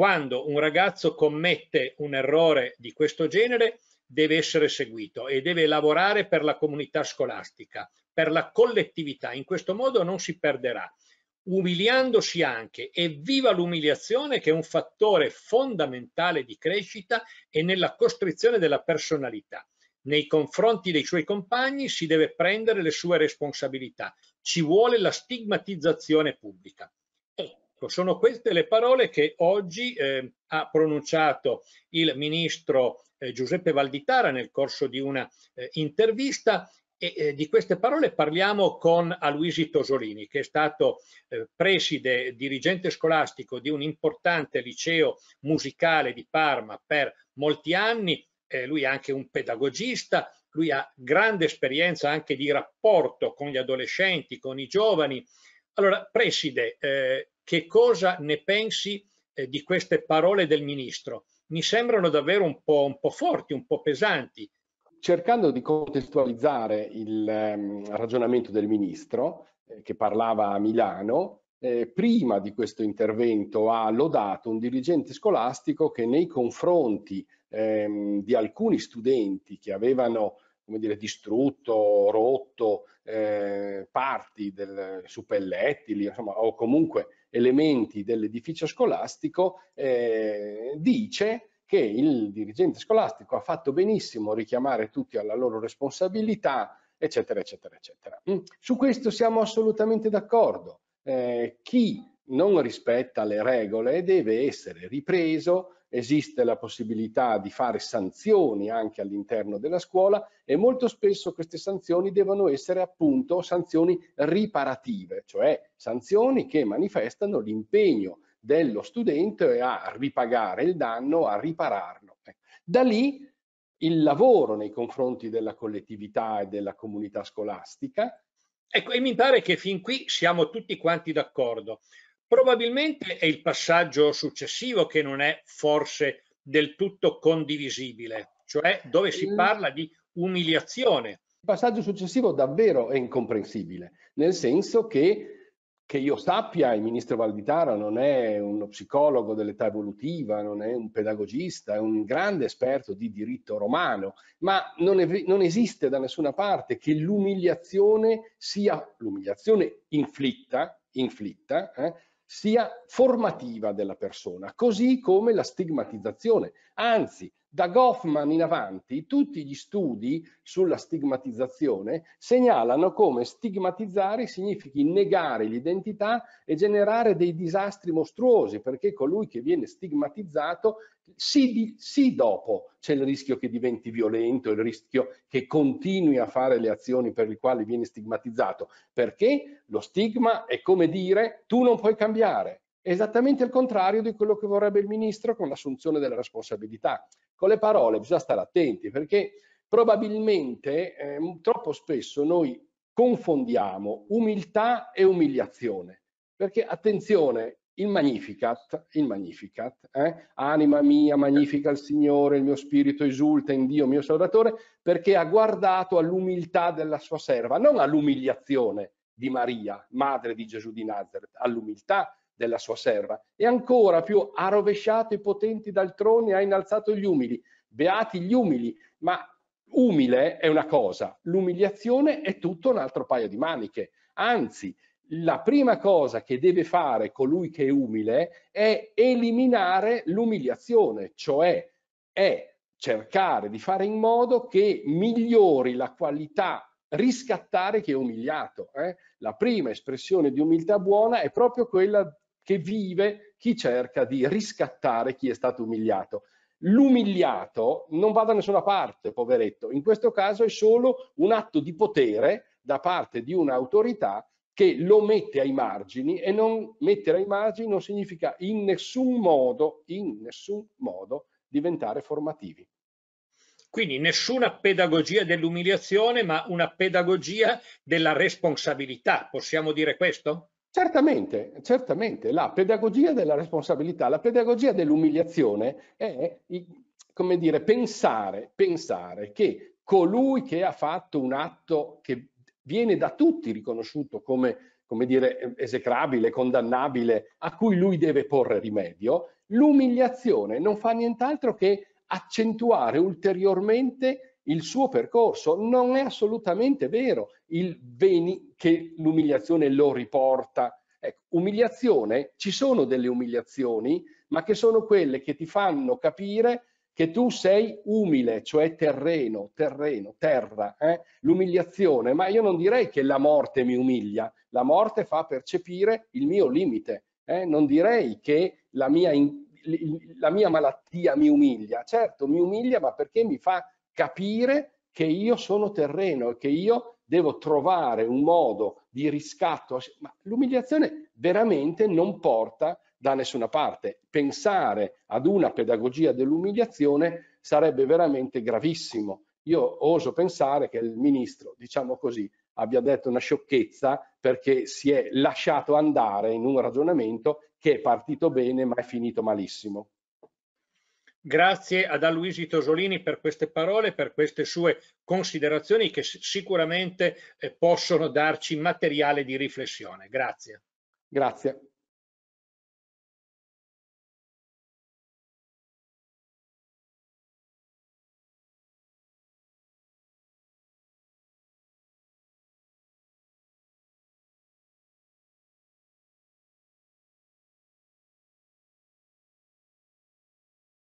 quando un ragazzo commette un errore di questo genere deve essere seguito e deve lavorare per la comunità scolastica, per la collettività. In questo modo non si perderà, umiliandosi anche. E viva l'umiliazione che è un fattore fondamentale di crescita e nella costrizione della personalità. Nei confronti dei suoi compagni si deve prendere le sue responsabilità. Ci vuole la stigmatizzazione pubblica. Ecco, sono queste le parole che oggi eh, ha pronunciato il ministro eh, Giuseppe Valditara nel corso di una eh, intervista e eh, di queste parole parliamo con Aloisi Tosolini, che è stato eh, preside dirigente scolastico di un importante liceo musicale di Parma per molti anni. Eh, lui è anche un pedagogista, lui ha grande esperienza anche di rapporto con gli adolescenti, con i giovani. Allora, preside, eh, che cosa ne pensi eh, di queste parole del ministro. Mi sembrano davvero un po', un po forti, un po' pesanti. Cercando di contestualizzare il eh, ragionamento del ministro, eh, che parlava a Milano, eh, prima di questo intervento ha lodato un dirigente scolastico che nei confronti ehm, di alcuni studenti che avevano come dire, distrutto, rotto, eh, parti del, suppellettili insomma, o comunque elementi dell'edificio scolastico, eh, dice che il dirigente scolastico ha fatto benissimo richiamare tutti alla loro responsabilità, eccetera, eccetera, eccetera. Mm. Su questo siamo assolutamente d'accordo. Eh, chi non rispetta le regole deve essere ripreso, esiste la possibilità di fare sanzioni anche all'interno della scuola e molto spesso queste sanzioni devono essere appunto sanzioni riparative, cioè sanzioni che manifestano l'impegno dello studente a ripagare il danno, a ripararlo. Eh, da lì il lavoro nei confronti della collettività e della comunità scolastica. Ecco, e mi pare che fin qui siamo tutti quanti d'accordo. Probabilmente è il passaggio successivo che non è forse del tutto condivisibile, cioè dove si eh. parla di umiliazione. Il passaggio successivo davvero è incomprensibile, nel senso che che io sappia, il ministro Valditara non è uno psicologo dell'età evolutiva, non è un pedagogista, è un grande esperto di diritto romano, ma non, è, non esiste da nessuna parte che l'umiliazione sia l'umiliazione inflitta, inflitta eh, sia formativa della persona, così come la stigmatizzazione. Anzi, da Goffman in avanti tutti gli studi sulla stigmatizzazione segnalano come stigmatizzare significhi negare l'identità e generare dei disastri mostruosi perché colui che viene stigmatizzato sì, sì dopo c'è il rischio che diventi violento, il rischio che continui a fare le azioni per le quali viene stigmatizzato perché lo stigma è come dire tu non puoi cambiare, esattamente il contrario di quello che vorrebbe il ministro con l'assunzione delle responsabilità. Con le parole bisogna stare attenti perché probabilmente eh, troppo spesso noi confondiamo umiltà e umiliazione. Perché attenzione, il Magnificat, il Magnificat, eh? anima mia, magnifica il Signore, il mio spirito esulta in Dio mio Salvatore, perché ha guardato all'umiltà della sua serva, non all'umiliazione di Maria, madre di Gesù di Nazareth, all'umiltà della sua serva e ancora più ha rovesciato i potenti dal trono e ha innalzato gli umili. Beati gli umili, ma umile è una cosa, l'umiliazione è tutto un altro paio di maniche. Anzi, la prima cosa che deve fare colui che è umile è eliminare l'umiliazione, cioè è cercare di fare in modo che migliori la qualità riscattare chi è umiliato. Eh? La prima espressione di umiltà buona è proprio quella che vive chi cerca di riscattare chi è stato umiliato. L'umiliato non va da nessuna parte, poveretto. In questo caso è solo un atto di potere da parte di un'autorità che lo mette ai margini e non mettere ai margini non significa in nessun modo, in nessun modo diventare formativi. Quindi nessuna pedagogia dell'umiliazione, ma una pedagogia della responsabilità, possiamo dire questo? Certamente, certamente, la pedagogia della responsabilità, la pedagogia dell'umiliazione è, come dire, pensare, pensare che colui che ha fatto un atto che viene da tutti riconosciuto come, come dire, esecrabile, condannabile, a cui lui deve porre rimedio, l'umiliazione non fa nient'altro che accentuare ulteriormente il suo percorso. Non è assolutamente vero il beni che l'umiliazione lo riporta. Ecco, umiliazione, ci sono delle umiliazioni, ma che sono quelle che ti fanno capire che tu sei umile, cioè terreno, terreno, terra, eh? l'umiliazione, ma io non direi che la morte mi umilia, la morte fa percepire il mio limite, eh? non direi che la mia, la mia malattia mi umilia, certo mi umilia ma perché mi fa capire che io sono terreno e che io devo trovare un modo di riscatto, ma l'umiliazione veramente non porta da nessuna parte. Pensare ad una pedagogia dell'umiliazione sarebbe veramente gravissimo. Io oso pensare che il ministro, diciamo così, abbia detto una sciocchezza perché si è lasciato andare in un ragionamento che è partito bene ma è finito malissimo. Grazie ad Luigi Tosolini per queste parole, per queste sue considerazioni che sicuramente eh, possono darci materiale di riflessione. Grazie. Grazie.